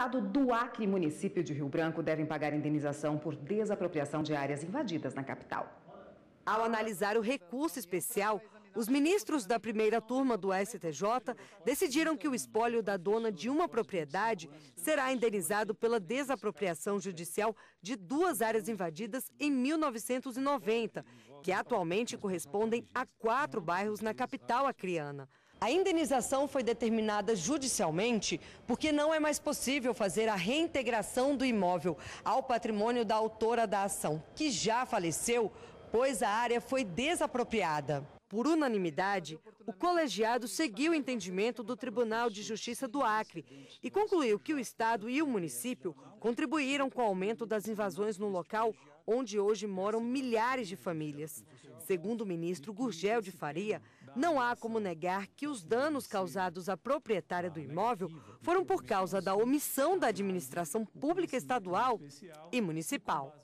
Estado do Acre e município de Rio Branco devem pagar indenização por desapropriação de áreas invadidas na capital. Ao analisar o recurso especial, os ministros da primeira turma do STJ decidiram que o espólio da dona de uma propriedade será indenizado pela desapropriação judicial de duas áreas invadidas em 1990, que atualmente correspondem a quatro bairros na capital acriana. A indenização foi determinada judicialmente porque não é mais possível fazer a reintegração do imóvel ao patrimônio da autora da ação, que já faleceu, pois a área foi desapropriada. Por unanimidade, o colegiado seguiu o entendimento do Tribunal de Justiça do Acre e concluiu que o Estado e o município contribuíram com o aumento das invasões no local onde hoje moram milhares de famílias. Segundo o ministro Gurgel de Faria, não há como negar que os danos causados à proprietária do imóvel foram por causa da omissão da administração pública estadual e municipal.